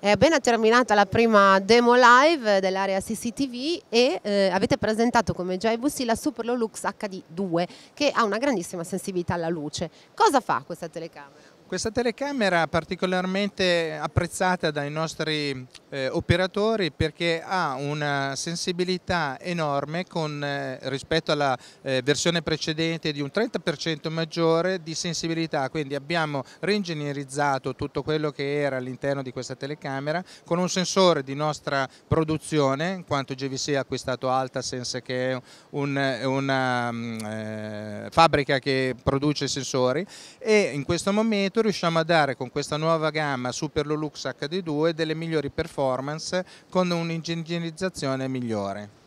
È appena terminata la prima demo live dell'area CCTV e eh, avete presentato come già bussi la Super Lolux HD2 che ha una grandissima sensibilità alla luce. Cosa fa questa telecamera? Questa telecamera è particolarmente apprezzata dai nostri eh, operatori perché ha una sensibilità enorme con, eh, rispetto alla eh, versione precedente di un 30% maggiore di sensibilità, quindi abbiamo reingegnerizzato tutto quello che era all'interno di questa telecamera con un sensore di nostra produzione, in quanto GVC ha acquistato Altasense che è un, una mm, eh, fabbrica che produce sensori e in questo momento riusciamo a dare con questa nuova gamma Super Lulux HD2 delle migliori performance con un'ingegnerizzazione migliore.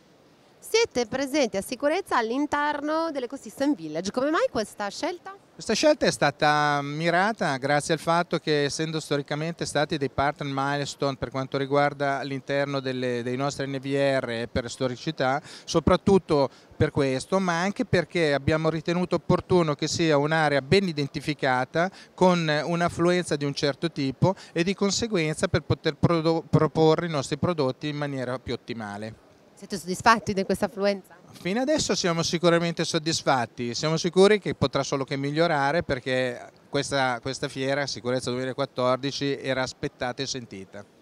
Siete presenti a sicurezza all'interno dell'Ecosystem Village, come mai questa scelta? Questa scelta è stata mirata grazie al fatto che essendo storicamente stati dei partner milestone per quanto riguarda l'interno dei nostri NVR per storicità, soprattutto per questo, ma anche perché abbiamo ritenuto opportuno che sia un'area ben identificata con un'affluenza di un certo tipo e di conseguenza per poter proporre i nostri prodotti in maniera più ottimale. Siete soddisfatti di questa affluenza? Fino adesso siamo sicuramente soddisfatti, siamo sicuri che potrà solo che migliorare perché questa, questa fiera Sicurezza 2014 era aspettata e sentita.